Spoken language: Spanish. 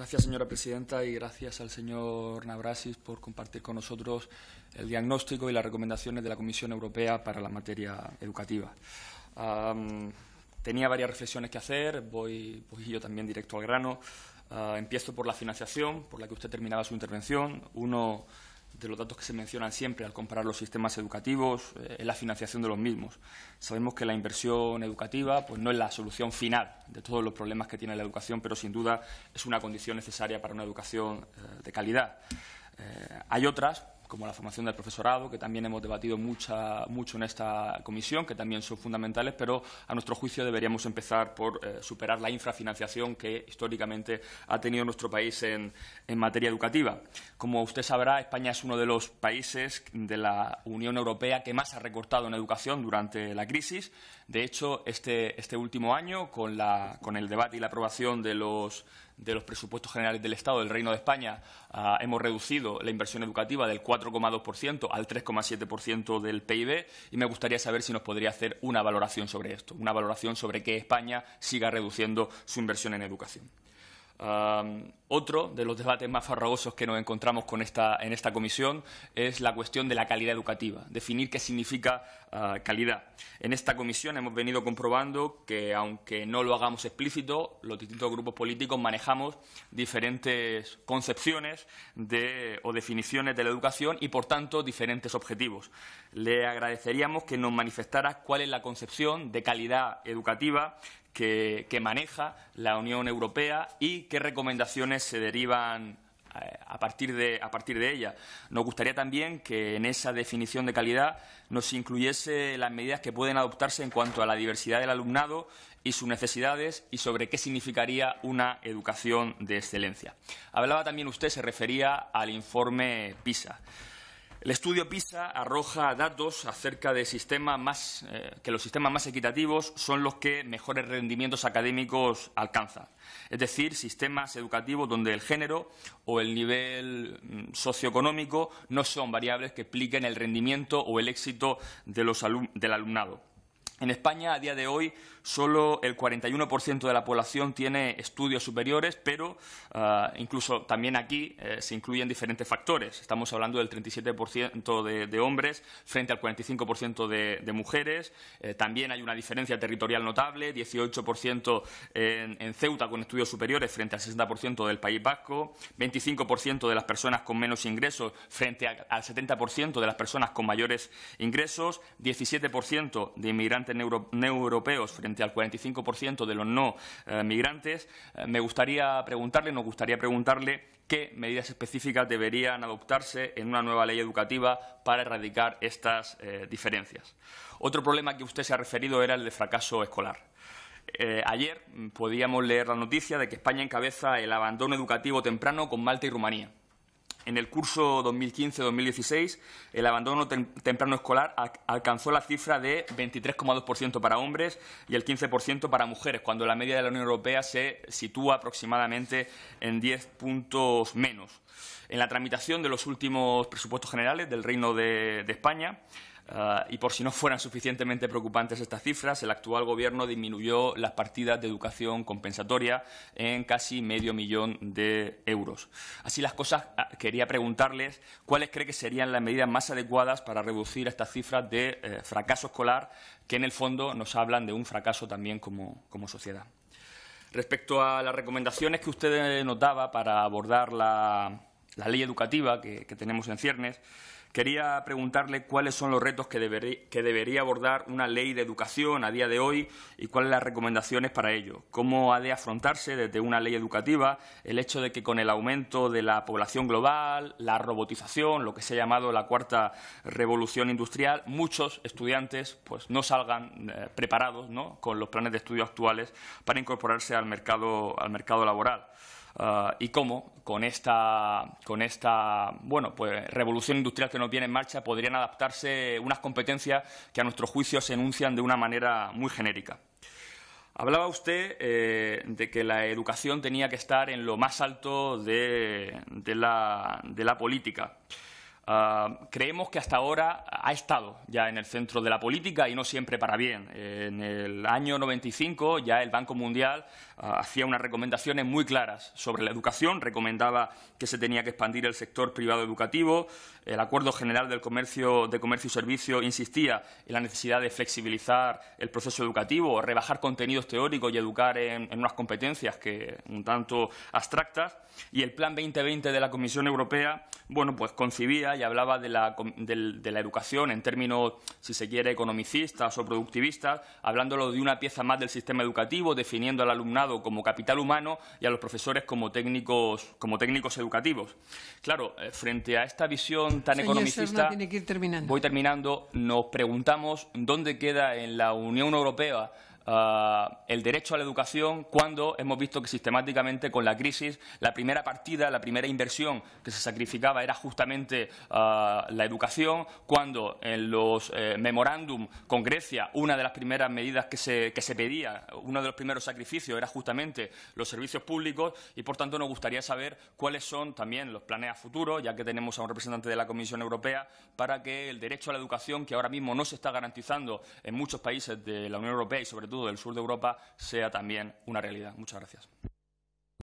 Gracias, señora presidenta, y gracias al señor Navrasis por compartir con nosotros el diagnóstico y las recomendaciones de la Comisión Europea para la materia educativa. tenía varias reflexiones que hacer, voy, yo también directo al grano. Ah, empiezo por la financiación, por la que usted terminaba su intervención. Uno de los datos que se mencionan siempre al comparar los sistemas educativos eh, es la financiación de los mismos. Sabemos que la inversión educativa pues, no es la solución final de todos los problemas que tiene la educación, pero sin duda es una condición necesaria para una educación eh, de calidad. Eh, hay otras, como la formación del profesorado, que también hemos debatido mucha, mucho en esta comisión, que también son fundamentales, pero a nuestro juicio deberíamos empezar por eh, superar la infrafinanciación que históricamente ha tenido nuestro país en, en, materia educativa. Como usted sabrá, España es uno de los países de la Unión Europea que más ha recortado en educación durante la crisis. De hecho, este, este último año, con, la, con el debate y la aprobación de los de los presupuestos generales del Estado del Reino de España, ah, hemos reducido la inversión educativa del 4 4,2% al 3,7% del PIB y me gustaría saber si nos podría hacer una valoración sobre esto, una valoración sobre que España siga reduciendo su inversión en educación otro de los debates más farragosos que nos encontramos con esta, en esta comisión es la cuestión de la calidad educativa, definir qué significa ah, calidad. En esta comisión hemos venido comprobando que, aunque no lo hagamos explícito, los distintos grupos políticos manejamos diferentes concepciones o definiciones de la educación y, por tanto, diferentes objetivos. Le agradeceríamos que nos manifestara cuál es la concepción de calidad educativa que, maneja la Unión Europea y qué recomendaciones se derivan eh, a partir, de, a partir de ella. Nos gustaría también que en esa definición de calidad nos incluyese las medidas que pueden adoptarse en cuanto a la diversidad del alumnado y sus necesidades y sobre qué significaría una educación de excelencia. Hablaba también usted, se refería al informe PISA. El estudio PISA arroja datos acerca de eh, que los sistemas más equitativos son los que mejores rendimientos académicos alcanzan, es decir, sistemas educativos donde el género o el nivel mm, socioeconómico no son variables que expliquen el rendimiento o el éxito del alumnado. En España, a día de hoy, solo el 41% de la población tiene estudios superiores, pero ah, incluso también aquí eh, se incluyen diferentes factores. Estamos hablando del 37% de, de, hombres frente al 45% de, de, mujeres. Eh, también hay una diferencia territorial notable, 18% en, Ceuta con estudios superiores frente al 60% del País Vasco, 25% de las personas con menos ingresos frente al 70% de las personas con mayores ingresos, 17% de inmigrantes migrantes frente al 45% de los no eh, migrantes, eh, me gustaría preguntarle, nos gustaría preguntarle qué medidas específicas deberían adoptarse en una nueva ley educativa para erradicar estas eh, diferencias. Otro problema que usted se ha referido era el de fracaso escolar. ayer mm, podíamos leer la noticia de que España encabeza el abandono educativo temprano con Malta y Rumanía. En el curso 2015-2016, el abandono temprano escolar alcanzó la cifra de 23,2% para hombres y el 15% para mujeres, cuando la media de la Unión Europea se sitúa aproximadamente en 10 puntos menos. En la tramitación de los últimos presupuestos generales del Reino de, de España, Ah, y por si no fueran suficientemente preocupantes estas cifras, el actual Gobierno disminuyó las partidas de educación compensatoria en casi medio millón de euros. Así las cosas, ah, quería preguntarles cuáles cree que serían las medidas más adecuadas para reducir estas cifras de eh, fracaso escolar, que en el fondo nos hablan de un fracaso también como, sociedad. Respecto a las recomendaciones que usted notaba para abordar la, ley educativa que tenemos en ciernes, Quería preguntarle cuáles son los retos que, debería abordar una ley de educación a día de hoy y cuáles las recomendaciones para ello. ¿Cómo ha de afrontarse desde una ley educativa el hecho de que con el aumento de la población global, la robotización, lo que se ha llamado la cuarta revolución industrial, muchos estudiantes pues, no salgan eh, preparados con los planes de estudio actuales para incorporarse al mercado, al mercado laboral? Ah, y cómo con esta, con esta pues, revolución industrial que nos viene en marcha podrían adaptarse unas competencias que a nuestro juicio se enuncian de una manera muy genérica. Hablaba usted eh, de que la educación tenía que estar en lo más alto de la política. Ah, creemos que hasta ahora ha estado ya en el centro de la política y no siempre para bien. En el año 95 ya el Banco Mundial ah, hacía unas recomendaciones muy claras sobre la educación, recomendaba que se tenía que expandir el sector privado educativo, el Acuerdo General del Comercio, de Comercio y Servicio insistía en la necesidad de flexibilizar el proceso educativo, rebajar contenidos teóricos y educar en, en unas competencias que un tanto abstractas, y el Plan 2020 de la Comisión Europea, bueno, pues concibía y hablaba de la, la educación en términos, si se quiere, economicistas o productivistas, hablándolo de una pieza más del sistema educativo, definiendo al alumnado como capital humano y a los profesores como técnicos, como técnicos educativos. Claro, eh, frente a esta visión tan economicista, voy terminando, nos preguntamos dónde queda en la Unión Europea eh, el derecho a la educación cuando hemos visto que sistemáticamente con la crisis la primera partida, la primera inversión que se sacrificaba era justamente eh, la educación, cuando en los eh, memorándum con Grecia una de las primeras medidas que se, que se pedía, uno de los primeros sacrificios era justamente los servicios públicos y por tanto nos gustaría saber cuáles son también los planes a futuro, ya que tenemos a un representante de la Comisión Europea, para que el derecho a la educación que ahora mismo no se está garantizando en muchos países de la Unión Europea y sobre todo del sur de Europa, sea también una realidad. Muchas gracias.